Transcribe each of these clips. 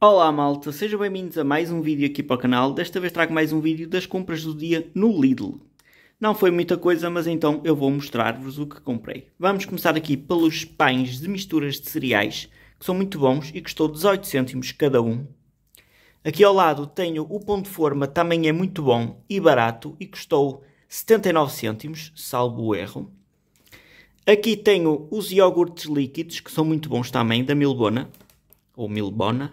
Olá malta, sejam bem-vindos a mais um vídeo aqui para o canal. Desta vez trago mais um vídeo das compras do dia no Lidl. Não foi muita coisa, mas então eu vou mostrar-vos o que comprei. Vamos começar aqui pelos pães de misturas de cereais, que são muito bons e custou 18 cêntimos cada um. Aqui ao lado tenho o pão de forma, também é muito bom e barato e custou 79 cêntimos, salvo o erro. Aqui tenho os iogurtes líquidos, que são muito bons também, da Milbona, ou Milbona,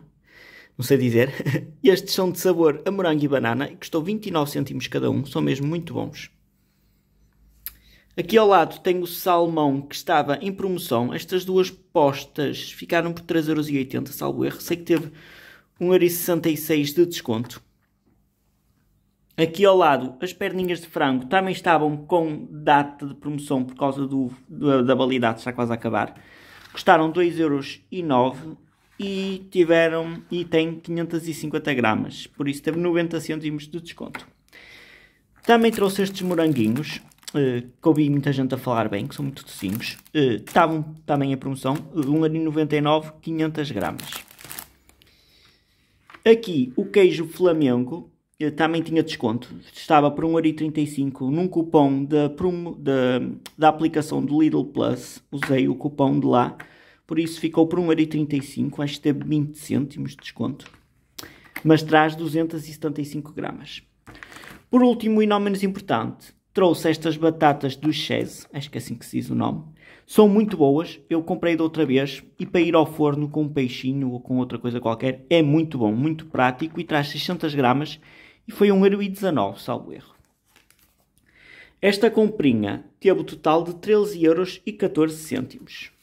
não sei dizer. Estes são de sabor a morango e banana e custou 29 cêntimos cada um, são mesmo muito bons. Aqui ao lado tem o salmão que estava em promoção. Estas duas postas ficaram por 3,80€, salvo erro. Sei que teve 1,66€ de desconto. Aqui ao lado, as perninhas de frango também estavam com data de promoção por causa do, da validade, está quase a acabar. Custaram 2,09€, e tiveram e tem 550 gramas, por isso teve 90 cêntimos de desconto. Também trouxe estes moranguinhos, uh, que ouvi muita gente a falar bem, que são muito docinhos. Eh, estavam uh, também a promoção, 1,99€, 500 gramas. Aqui o queijo Flamengo eh, também tinha desconto, estava por 1,35€ num cupom da, promo, da, da aplicação do Lidl Plus, usei o cupom de lá por isso ficou por 1,35€, acho que teve 20 cêntimos de desconto. Mas traz 275 gramas. Por último e não menos importante, trouxe estas batatas do Chese, acho que é assim que se diz o nome. São muito boas, eu comprei da outra vez e para ir ao forno com um peixinho ou com outra coisa qualquer é muito bom, muito prático e traz 600 gramas e foi 1,19€, salvo erro. Esta comprinha teve o total de 13,14€.